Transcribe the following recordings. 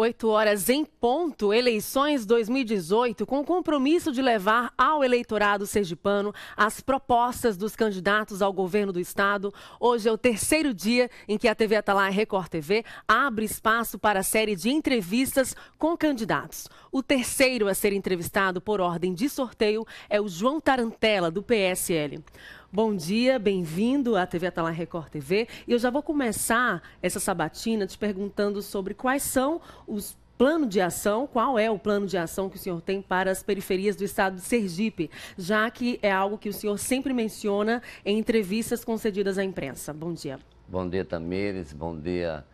8 horas em ponto, eleições 2018, com o compromisso de levar ao eleitorado sergipano as propostas dos candidatos ao governo do estado. Hoje é o terceiro dia em que a TV Atalaia Record TV abre espaço para a série de entrevistas com candidatos. O terceiro a ser entrevistado por ordem de sorteio é o João Tarantella, do PSL. Bom dia, bem-vindo à TV Atalá Record TV. E eu já vou começar essa sabatina te perguntando sobre quais são os planos de ação, qual é o plano de ação que o senhor tem para as periferias do estado de Sergipe, já que é algo que o senhor sempre menciona em entrevistas concedidas à imprensa. Bom dia. Bom dia, Tamires. Bom dia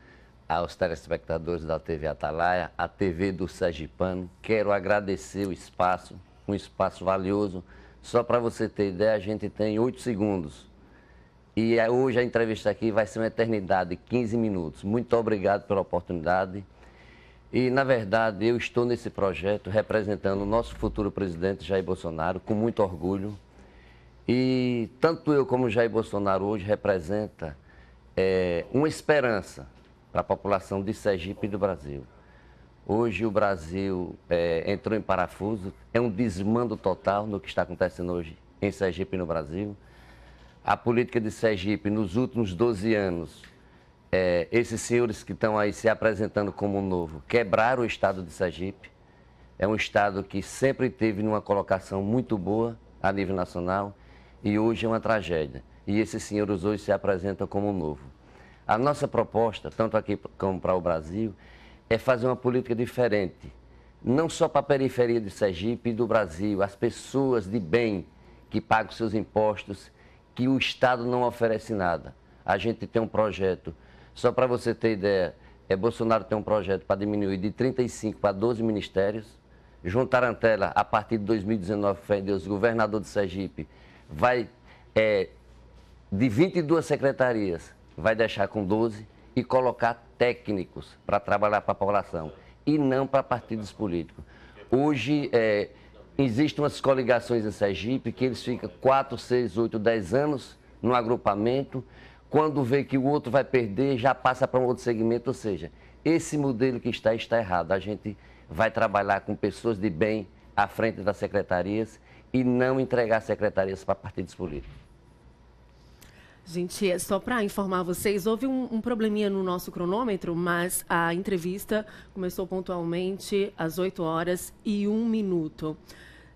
aos telespectadores da TV Atalaia, a TV do Sergipano. Quero agradecer o espaço, um espaço valioso só para você ter ideia, a gente tem oito segundos. E é, hoje a entrevista aqui vai ser uma eternidade, 15 minutos. Muito obrigado pela oportunidade. E, na verdade, eu estou nesse projeto representando o nosso futuro presidente Jair Bolsonaro com muito orgulho. E tanto eu como Jair Bolsonaro hoje representa é, uma esperança para a população de Sergipe e do Brasil. Hoje o Brasil é, entrou em parafuso, é um desmando total no que está acontecendo hoje em Sergipe e no Brasil. A política de Sergipe nos últimos 12 anos, é, esses senhores que estão aí se apresentando como novo, quebraram o estado de Sergipe. É um estado que sempre teve numa colocação muito boa a nível nacional e hoje é uma tragédia. E esses senhores hoje se apresentam como novo. A nossa proposta, tanto aqui como para o Brasil, é fazer uma política diferente, não só para a periferia de Sergipe e do Brasil, as pessoas de bem que pagam seus impostos, que o Estado não oferece nada. A gente tem um projeto, só para você ter ideia, é, Bolsonaro tem um projeto para diminuir de 35 para 12 ministérios. João Tarantella, a partir de 2019, fé Deus, governador de Sergipe, vai é, de 22 secretarias, vai deixar com 12 e colocar técnicos para trabalhar para a população e não para partidos políticos. Hoje, é, existem umas coligações em Sergipe que eles ficam 4, 6, 8, 10 anos no agrupamento. Quando vê que o outro vai perder, já passa para um outro segmento. Ou seja, esse modelo que está está errado. A gente vai trabalhar com pessoas de bem à frente das secretarias e não entregar secretarias para partidos políticos. Gente, é só para informar vocês, houve um, um, probleminha no nosso cronômetro, mas a entrevista começou pontualmente às 8 horas e 1 minuto.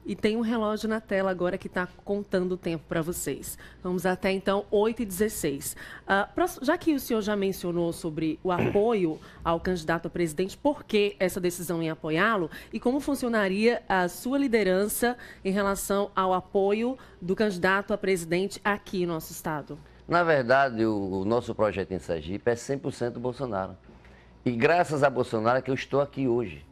E tem um relógio na tela agora que está contando o tempo para vocês. Vamos até então 8h16. Uh, ah, já que o senhor já mencionou sobre o apoio ao candidato a presidente, por que essa decisão em apoiá-lo e como funcionaria a sua liderança em relação ao apoio do candidato a presidente aqui em nosso estado? Na verdade, o, o nosso projeto em Sergipe é 100% Bolsonaro. E graças a Bolsonaro é que eu estou aqui hoje.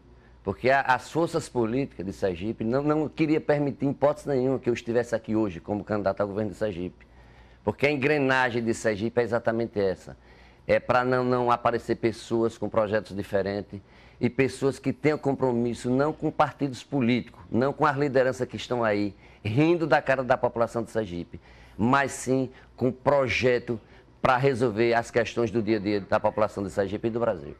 Porque a, as forças políticas de Sergipe não, não queria permitir, em hipótese nenhuma, que eu estivesse aqui hoje como candidato ao governo de Sergipe. Porque a engrenagem de Sergipe é exatamente essa. É para não, não aparecer pessoas com projetos diferentes e pessoas que tenham compromisso não com partidos políticos, não com as lideranças que estão aí, rindo da cara da população de Sergipe, mas sim com projeto para resolver as questões do dia a dia da população de Sergipe e do Brasil.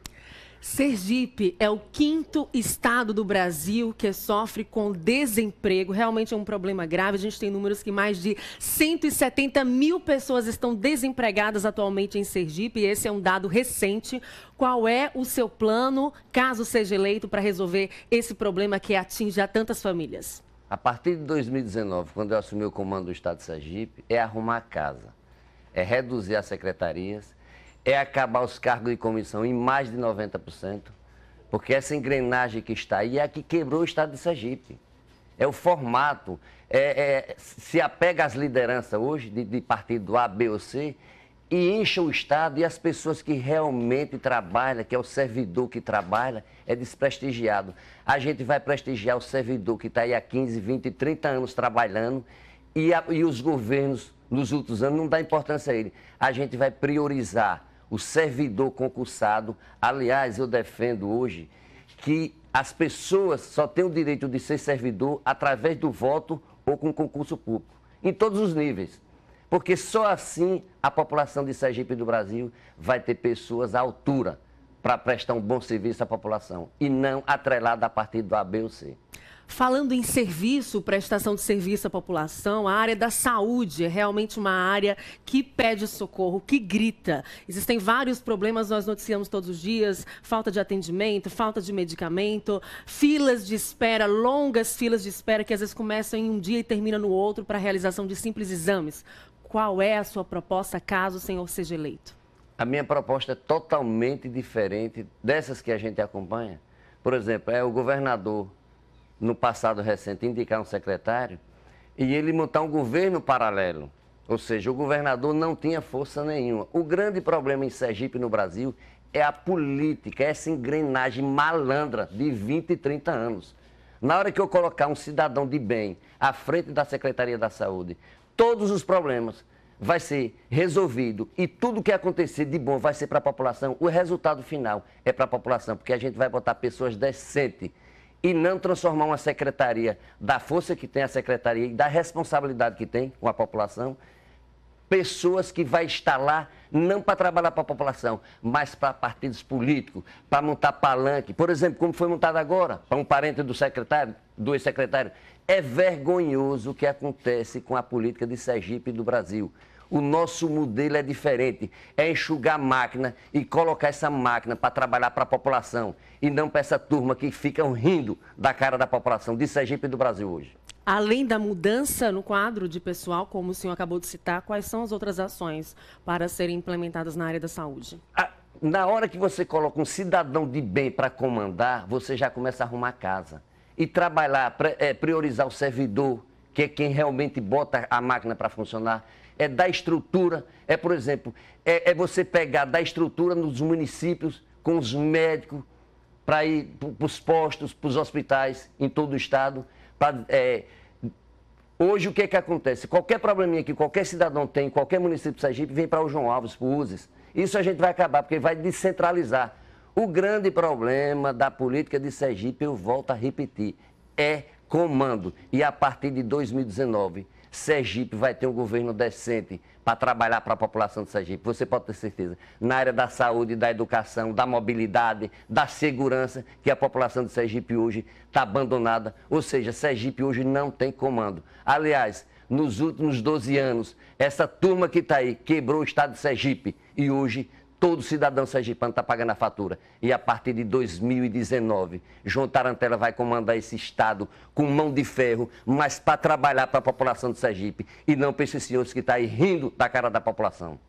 Sergipe é o quinto estado do Brasil que sofre com desemprego. Realmente é um problema grave. A gente tem números que mais de 170 mil pessoas estão desempregadas atualmente em Sergipe. E esse é um dado recente. Qual é o seu plano, caso seja eleito, para resolver esse problema que atinge a tantas famílias? A partir de 2019, quando eu assumi o comando do Estado de Sergipe, é arrumar a casa, é reduzir as secretarias, é acabar os cargos de comissão em mais de 90%, porque essa engrenagem que está aí é a que quebrou o Estado de Sergipe. É o formato, é, é, se apega às lideranças hoje de, de partido A, B ou C e encha o Estado e as pessoas que realmente trabalham, que é o servidor que trabalha, é desprestigiado. A gente vai prestigiar o servidor que está aí há 15, 20, 30 anos trabalhando e, a, e os governos nos outros anos não dá importância a ele. A gente vai priorizar o servidor concursado. Aliás, eu defendo hoje que as pessoas só têm o direito de ser servidor através do voto ou com concurso público, em todos os níveis. Porque só assim a população de Sergipe e do Brasil vai ter pessoas à altura para prestar um bom serviço à população e não atrelada a partir do A, B ou C. Falando em serviço, prestação de serviço à população, a área da saúde é realmente uma área que pede socorro, que grita. Existem vários problemas, nós noticiamos todos os dias: falta de atendimento, falta de medicamento, filas de espera, longas filas de espera que às vezes começam em um dia e terminam no outro para a realização de simples exames. Qual é a sua proposta caso o senhor seja eleito? A minha proposta é totalmente diferente dessas que a gente acompanha. Por exemplo, é o governador no passado recente, indicar um secretário e ele montar um governo paralelo. Ou seja, o governador não tinha força nenhuma. O grande problema em Sergipe, no Brasil, é a política, essa engrenagem malandra de 20 e 30 anos. Na hora que eu colocar um cidadão de bem à frente da Secretaria da Saúde, todos os problemas vai ser resolvido e tudo que acontecer de bom vai ser para a população. O resultado final é para a população, porque a gente vai botar pessoas decentes e não transformar uma secretaria da força que tem a secretaria e da responsabilidade que tem com a população, pessoas que vai estar lá não para trabalhar para a população, mas para partidos políticos, para montar palanque. Por exemplo, como foi montado agora, para um parente do secretário, do ex-secretário. É vergonhoso o que acontece com a política de Sergipe e do Brasil. O nosso modelo é diferente. É enxugar a máquina e colocar essa máquina para trabalhar para a população e não para essa turma que fica rindo da cara da população de Sergipe e do Brasil hoje. Além da mudança no quadro de pessoal, como o senhor acabou de citar, quais são as outras ações para serem implementadas na área da saúde? na hora que você coloca um cidadão de bem para comandar, você já começa a arrumar casa. E trabalhar, é, priorizar o servidor, que é quem realmente bota a máquina para funcionar é da estrutura, é, por exemplo, é, é você pegar da estrutura nos municípios com os médicos para ir para os postos, para os hospitais em todo o estado. Pra, é... hoje o que, é que acontece? Qualquer probleminha que qualquer cidadão tem, qualquer município de Sergipe, vem para o João Alves, para o Uzes. Isso a gente vai acabar, porque vai descentralizar. O grande problema da política de Sergipe, eu volto a repetir, é comando. E a partir de 2019, Sergipe vai ter um governo decente para trabalhar para a população de Sergipe, você pode ter certeza. Na área da saúde, da educação, da mobilidade, da segurança, que a população de Sergipe hoje está abandonada. Ou seja, Sergipe hoje não tem comando. Aliás, nos últimos 12 anos, essa turma que está aí quebrou o estado de Sergipe e hoje Todo cidadão sergipano está pagando a fatura. E a partir de 2019, João Tarantella vai comandar esse Estado com mão de ferro, mas para trabalhar para a população de Sergipe. E não para esses senhores que estão tá aí rindo da cara da população.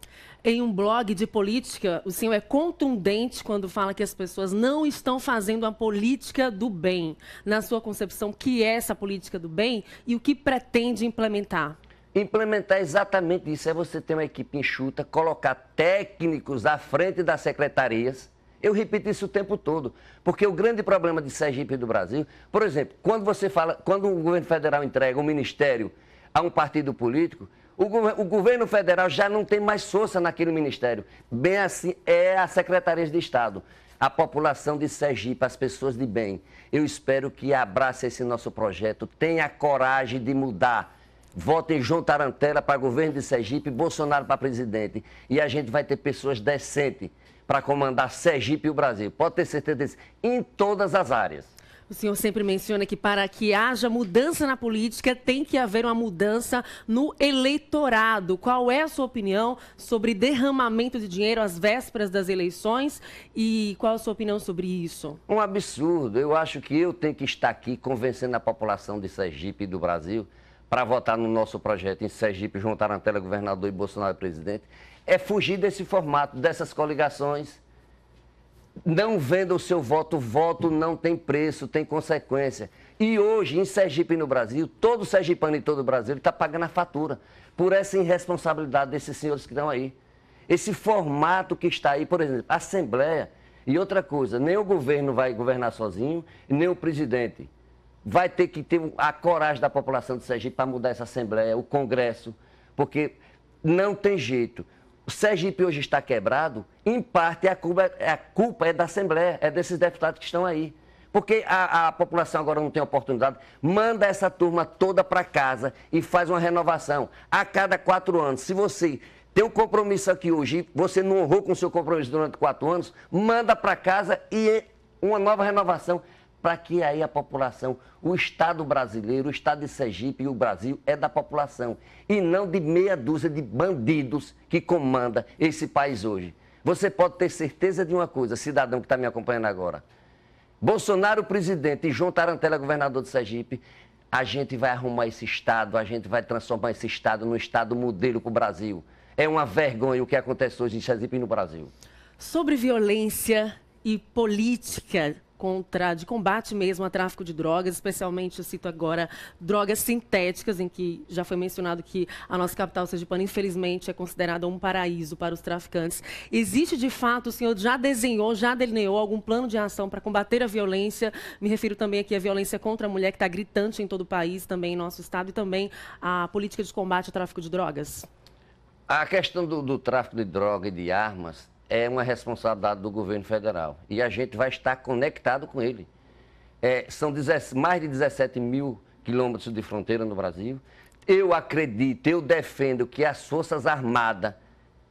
Em um blog de política, o senhor é contundente quando fala que as pessoas não estão fazendo a política do bem. Na sua concepção, o que é essa política do bem e o que pretende implementar? implementar exatamente isso. É você ter uma equipe enxuta, colocar técnicos à frente das secretarias. Eu repito isso o tempo todo, porque o grande problema de Sergipe e do Brasil, por exemplo, quando você fala, quando o governo federal entrega um ministério a um partido político, o, o governo federal já não tem mais força naquele ministério. Bem assim é a Secretaria de Estado a população de Sergipe, as pessoas de bem. Eu espero que abrace esse nosso projeto, tenha coragem de mudar votem João Tarantella para governo de Sergipe, Bolsonaro para presidente. E a gente vai ter pessoas decentes para comandar Sergipe e o Brasil. Pode ter certeza disso, em todas as áreas. O senhor sempre menciona que para que haja mudança na política, tem que haver uma mudança no eleitorado. Qual é a sua opinião sobre derramamento de dinheiro às vésperas das eleições e qual a sua opinião sobre isso? Um absurdo. Eu acho que eu tenho que estar aqui convencendo a população de Sergipe e do Brasil para votar no nosso projeto em Sergipe, juntar a tela governador e Bolsonaro presidente, é fugir desse formato, dessas coligações. Não venda o seu voto, voto não tem preço, tem consequência. E hoje, em Sergipe e no Brasil, todo sergipano e todo Brasil está pagando a fatura por essa irresponsabilidade desses senhores que estão aí. Esse formato que está aí, por exemplo, a Assembleia. E outra coisa, nem o governo vai governar sozinho, nem o presidente vai ter que ter a coragem da população de Sergipe para mudar essa Assembleia, o Congresso, porque não tem jeito. O Sergipe hoje está quebrado, em parte a culpa, é, a culpa é da Assembleia, é desses deputados que estão aí. Porque a, a população agora não tem oportunidade. Manda essa turma toda para casa e faz uma renovação a cada quatro anos. Se você tem um compromisso aqui hoje, você não honrou com o seu compromisso durante quatro anos, manda para casa e é uma nova renovação para que aí a população, o Estado brasileiro, o Estado de Sergipe e o Brasil é da população e não de meia dúzia de bandidos que comanda esse país hoje. Você pode ter certeza de uma coisa, cidadão que está me acompanhando agora. Bolsonaro presidente e João Tarantella governador de Sergipe, a gente vai arrumar esse Estado, a gente vai transformar esse Estado num Estado modelo para o Brasil. É uma vergonha o que acontece hoje em Sergipe e no Brasil. Sobre violência e política, contra de combate mesmo a tráfico de drogas, especialmente eu cito agora drogas sintéticas, em que já foi mencionado que a nossa capital sergipana infelizmente é considerada um paraíso para os traficantes. Existe de fato, o senhor já desenhou, já delineou algum plano de ação para combater a violência? Me refiro também aqui à violência contra a mulher que está gritante em todo o país, também em nosso estado e também à política de combate ao tráfico de drogas. A questão do, do tráfico de droga e de armas é uma responsabilidade do governo federal e a gente vai estar conectado com ele. É, são mais de 17 mil quilômetros de fronteira no Brasil. Eu acredito, eu defendo que as Forças Armadas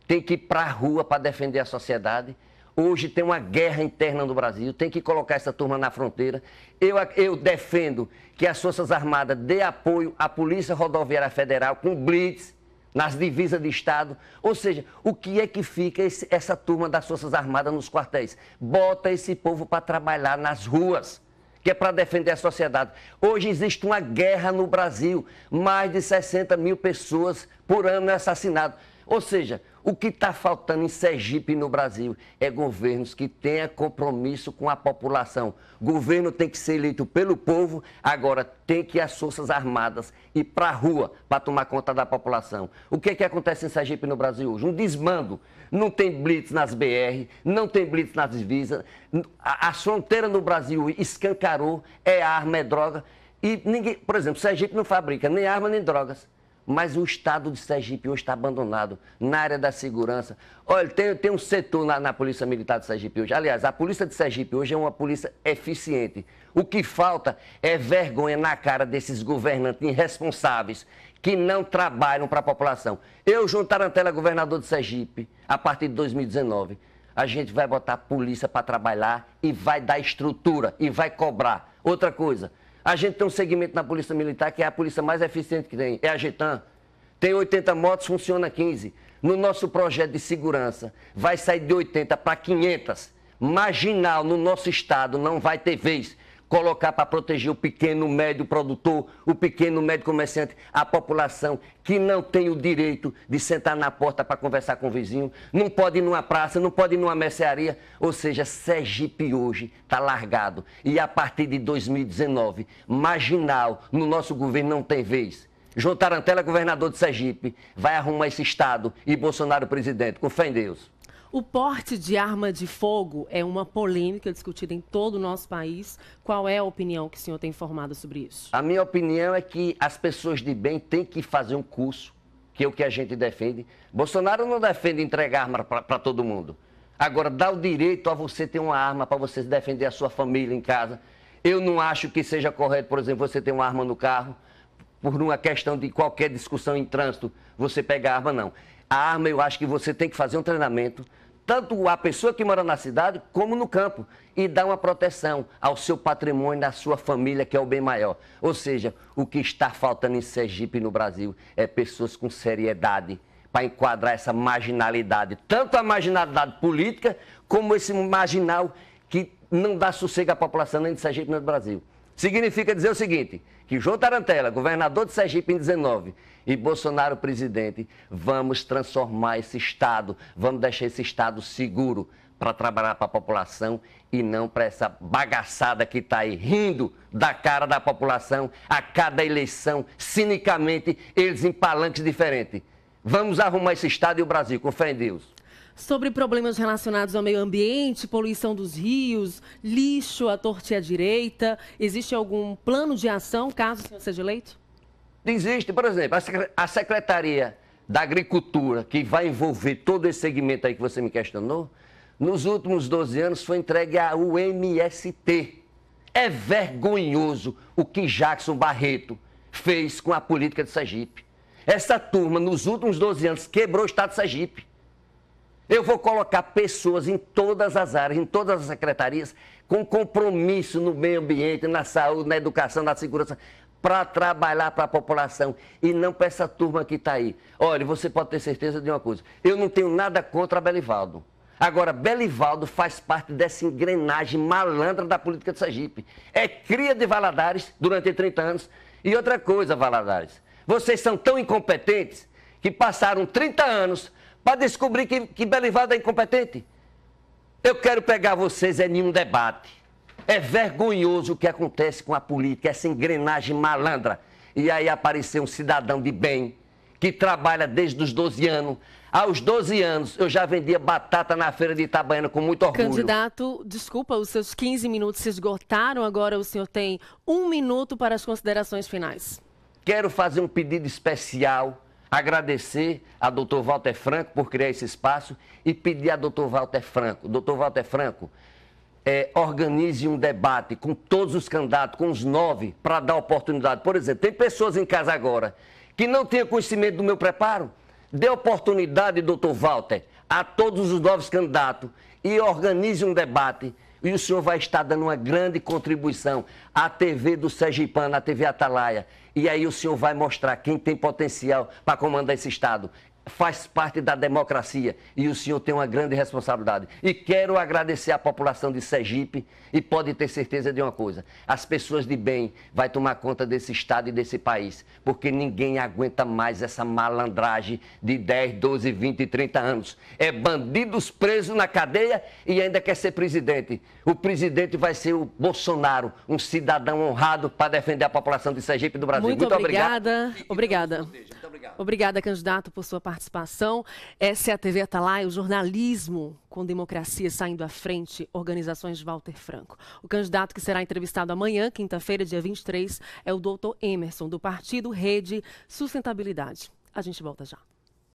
têm que ir para a rua para defender a sociedade. Hoje tem uma guerra interna no Brasil, tem que colocar essa turma na fronteira. Eu, eu defendo que as Forças Armadas dê apoio à Polícia Rodoviária Federal com blitz nas divisas de Estado. Ou seja, o que é que fica esse, essa turma das Forças Armadas nos quartéis? Bota esse povo para trabalhar nas ruas que é para defender a sociedade. Hoje existe uma guerra no Brasil. Mais de 60 mil pessoas por ano é assassinado. Ou seja, o que está faltando em Sergipe e no Brasil é governos que tenham compromisso com a população. Governo tem que ser eleito pelo povo, agora tem que as Forças Armadas ir para a rua para tomar conta da população. O que, é que acontece em Sergipe e no Brasil hoje? Um desmando. Não tem blitz nas BR, não tem blitz nas divisas. A, a fronteira no Brasil escancarou, é arma, é droga. E ninguém, por exemplo, Sergipe não fabrica nem arma nem drogas. Mas o estado de Sergipe hoje está abandonado na área da segurança. Olha, tem, tem um setor na, na Polícia Militar de Sergipe hoje. Aliás, a Polícia de Sergipe hoje é uma polícia eficiente. O que falta é vergonha na cara desses governantes irresponsáveis que não trabalham para a população. Eu, João Tarantela, governador de Sergipe, a partir de 2019, a gente vai botar a polícia para trabalhar e vai dar estrutura e vai cobrar. Outra coisa, a gente tem um segmento na Polícia Militar que é a polícia mais eficiente que tem, é a GETAM. Tem 80 motos, funciona 15. No nosso projeto de segurança, vai sair de 80 para 500. Marginal no nosso estado não vai ter vez colocar para proteger o pequeno, médio produtor, o pequeno, médio comerciante, a população que não tem o direito de sentar na porta para conversar com o vizinho, não pode ir numa praça, não pode ir numa mercearia. Ou seja, Sergipe hoje está largado. E a partir de 2019, marginal, no nosso governo não tem vez. João Tarantella, governador de Sergipe, vai arrumar esse Estado e Bolsonaro presidente. Com fé em Deus. O porte de arma de fogo é uma polêmica discutida em todo o nosso país. Qual é a opinião que o senhor tem formada sobre isso? A minha opinião é que as pessoas de bem têm que fazer um curso, que é o que a gente defende. Bolsonaro não defende entregar arma para todo mundo. Agora, dá o direito a você ter uma arma para você defender a sua família em casa. Eu não acho que seja correto, por exemplo, você ter uma arma no carro, por uma questão de qualquer discussão em trânsito, você pega a arma, não. A arma, eu acho que você tem que fazer um treinamento tanto a pessoa que mora na cidade como no campo, e dá uma proteção ao seu patrimônio, da sua família, que é o bem maior. Ou seja, o que está faltando em Sergipe no Brasil é pessoas com seriedade para enquadrar essa marginalidade, tanto a marginalidade política como esse marginal que não dá sossego à população nem de Sergipe nem do Brasil. Significa dizer o seguinte, que João Tarantella, governador de Sergipe em 19, e Bolsonaro presidente, vamos transformar esse Estado, vamos deixar esse Estado seguro para trabalhar para a população e não para essa bagaçada que está aí rindo da cara da população a cada eleição, cinicamente, eles em palanques diferentes. Vamos arrumar esse Estado e o Brasil, com fé em Deus sobre problemas relacionados ao meio ambiente, poluição dos rios, lixo à torta e à direita. Existe algum plano de ação caso o senhor seja eleito? Existe, por exemplo, a Secretaria da Agricultura, que vai envolver todo esse segmento aí que você me questionou, nos últimos 12 anos foi entregue à UMST. É vergonhoso o que Jackson Barreto fez com a política de Sergipe. Essa turma, nos últimos 12 anos, quebrou o Estado de Sergipe. Eu vou colocar pessoas em todas as áreas, em todas as secretarias, com compromisso no meio ambiente, na saúde, na educação, na segurança para trabalhar para a população e não para essa turma que está aí. Olha, você pode ter certeza de uma coisa: eu não tenho nada contra Belivaldo. Agora, Belivaldo faz parte dessa engrenagem malandra da política de Sergipe. É cria de Valadares durante 30 anos. E outra coisa, Valadares, vocês são tão incompetentes que passaram 30 anos para descobrir que, que Belivaldo é incompetente. Eu quero pegar vocês em um debate. É vergonhoso o que acontece com a política, essa engrenagem malandra. E aí apareceu um cidadão de bem, que trabalha desde os 12 anos. Aos 12 anos, eu já vendia batata na feira de Itabaiana com muito orgulho. Candidato, desculpa, os seus 15 minutos se esgotaram. Agora o senhor tem um minuto para as considerações finais. Quero fazer um pedido especial, agradecer a doutor Walter Franco por criar esse espaço e pedir a doutor Walter Franco. Doutor Walter Franco, é, organize um debate com todos os candidatos, com os nove, para dar oportunidade. Por exemplo, tem pessoas em casa agora que não têm conhecimento do meu preparo. Dê oportunidade, doutor Walter, a todos os novos candidatos e organize um debate. E o senhor vai estar dando uma grande contribuição à TV do Sergipano, à TV Atalaia. E aí o senhor vai mostrar quem tem potencial para comandar esse Estado faz parte da democracia e o senhor tem uma grande responsabilidade. E quero agradecer à população de Sergipe e pode ter certeza de uma coisa: as pessoas de bem vai tomar conta desse estado e desse país, porque ninguém aguenta mais essa malandragem de 10, 12, 20, 30 anos. É bandidos presos na cadeia e ainda quer ser presidente. O presidente vai ser o Bolsonaro, um cidadão honrado para defender a população de Sergipe e do Brasil. Muito, Muito obrigada. Obrigado. Obrigada. Obrigado. Obrigada, candidato, por sua participação. Essa tá é a TV Atalaia, o jornalismo com democracia saindo à frente, organizações de Walter Franco. O candidato que será entrevistado amanhã, quinta-feira, dia 23, é o doutor Emerson, do partido Rede Sustentabilidade. A gente volta já.